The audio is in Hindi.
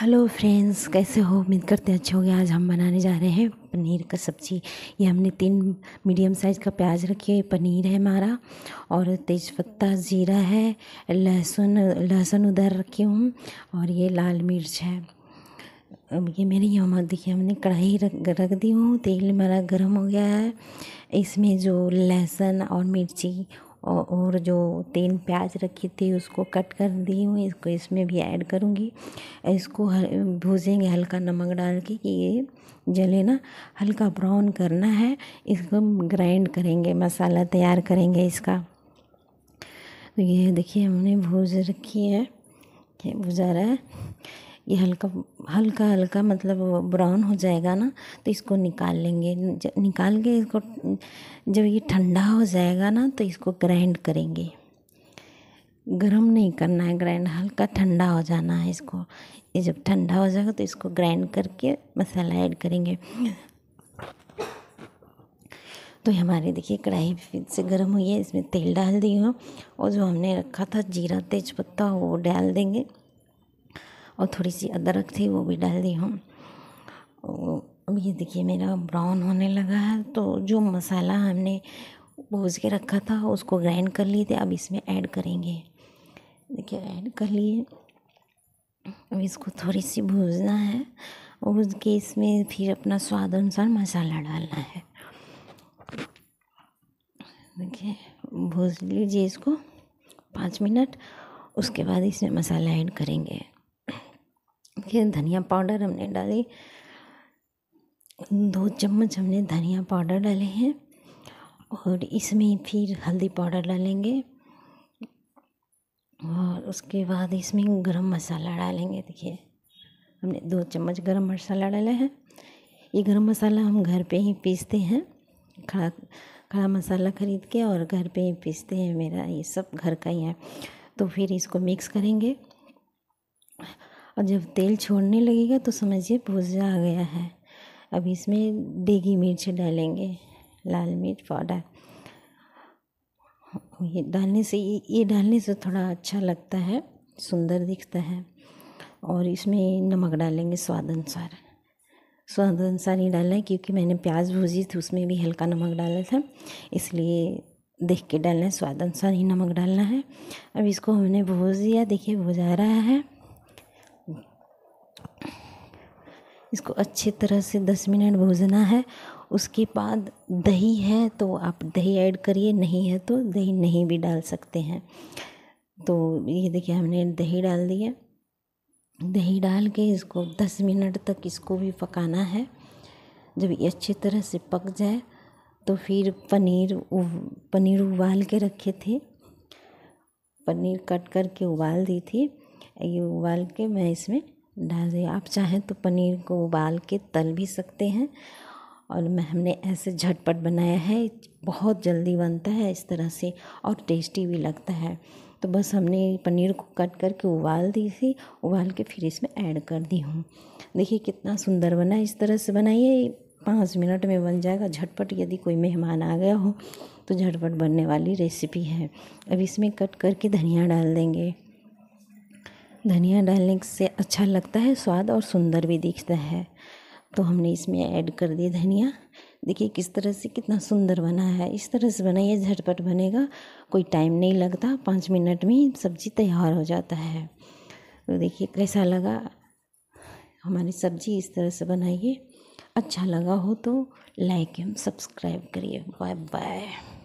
हेलो फ्रेंड्स कैसे हो उम्मीद करते अच्छे अच्छे होंगे आज हम बनाने जा रहे हैं पनीर का सब्ज़ी ये हमने तीन मीडियम साइज़ का प्याज रखी है पनीर है हमारा और तेज़पत्ता ज़ीरा है लहसुन लहसुन उधर रखी हूँ और ये लाल मिर्च है ये मेरे यहाँ देखिए हमने कढ़ाई रख रख दी हूँ तेल हमारा गर्म हो गया है इसमें जो लहसुन और मिर्ची और जो तीन प्याज रखी थी उसको कट कर दी हूँ इसको इसमें भी ऐड करूँगी इसको भूजेंगे हल्का नमक डाल के कि ये जले ना हल्का ब्राउन करना है इसको ग्राइंड करेंगे मसाला तैयार करेंगे इसका तो ये देखिए हमने भूज रखी है भुजा रहा है ये हल्का हल्का हल्का मतलब ब्राउन हो जाएगा ना तो इसको निकाल लेंगे निकाल के इसको जब ये ठंडा हो जाएगा ना तो इसको ग्राइंड करेंगे गरम नहीं करना है ग्राइंड हल्का ठंडा हो जाना है इसको ये जब ठंडा हो जाएगा तो इसको ग्राइंड करके मसाला ऐड करेंगे तो हमारे देखिए कढ़ाई फिर से गर्म हुई है इसमें तेल डाल दी हूँ और जो हमने रखा था जीरा तेज़ पत्ता वो डाल देंगे और थोड़ी सी अदरक थी वो भी डाल दी हूँ अब ये देखिए मेरा ब्राउन होने लगा है तो जो मसाला हमने भूज के रखा था उसको ग्राइंड कर लिए थे अब इसमें ऐड करेंगे देखिए ऐड कर लिए अब इसको थोड़ी सी भूजना है भूज के इसमें फिर अपना स्वाद अनुसार मसाला डालना है देखिए भूज लीजिए इसको पाँच मिनट उसके बाद इसमें मसाला ऐड करेंगे के धनिया पाउडर हमने डाले दो चम्मच हमने धनिया पाउडर डाले हैं और इसमें फिर हल्दी पाउडर डालेंगे और उसके बाद इसमें गरम मसाला डालेंगे देखिए हमने दो चम्मच गरम मसाला डाला है ये गरम मसाला हम घर पे ही पीसते हैं खड़ा खड़ा मसाला ख़रीद के और घर पे ही पीसते हैं मेरा ये सब घर का ही है तो फिर इसको मिक्स करेंगे और जब तेल छोड़ने लगेगा तो समझिए भुजा आ गया है अब इसमें देगी मिर्च डालेंगे लाल मिर्च पाउडर ये डालने से ये डालने से थोड़ा अच्छा लगता है सुंदर दिखता है और इसमें नमक डालेंगे स्वाद अनुसार स्वाद अनुसार ही डाला है क्योंकि मैंने प्याज भूजी थी उसमें भी हल्का नमक डाला था इसलिए देख के डालना है स्वाद अनुसार ही नमक डालना है अब इसको हमने भूज दिया देखिए भुजा रहा है इसको अच्छी तरह से दस मिनट भूजना है उसके बाद दही है तो आप दही ऐड करिए नहीं है तो दही नहीं भी डाल सकते हैं तो ये देखिए हमने दही डाल दिया दही डाल के इसको दस मिनट तक इसको भी पकाना है जब ये अच्छी तरह से पक जाए तो फिर पनीर पनीर उबाल के रखे थे पनीर कट करके उबाल दी थी ये उबाल के मैं इसमें डाल दिया आप चाहें तो पनीर को उबाल के तल भी सकते हैं और मैं हमने ऐसे झटपट बनाया है बहुत जल्दी बनता है इस तरह से और टेस्टी भी लगता है तो बस हमने पनीर को कट करके उबाल दी थी उबाल के फिर इसमें ऐड कर दी हूँ देखिए कितना सुंदर बना इस तरह से बनाइए पाँच मिनट में बन जाएगा झटपट यदि कोई मेहमान आ गया हो तो झटपट बनने वाली रेसिपी है अब इसमें कट करके धनिया डाल देंगे धनिया डालने से अच्छा लगता है स्वाद और सुंदर भी दिखता है तो हमने इसमें ऐड कर दिया धनिया देखिए किस तरह से कितना सुंदर बना है इस तरह से बनाइए झटपट बनेगा कोई टाइम नहीं लगता पाँच मिनट में ही सब्ज़ी तैयार हो जाता है तो देखिए कैसा लगा हमारी सब्ज़ी इस तरह से बनाइए अच्छा लगा हो तो लाइक एवं सब्सक्राइब करिए बाय बाय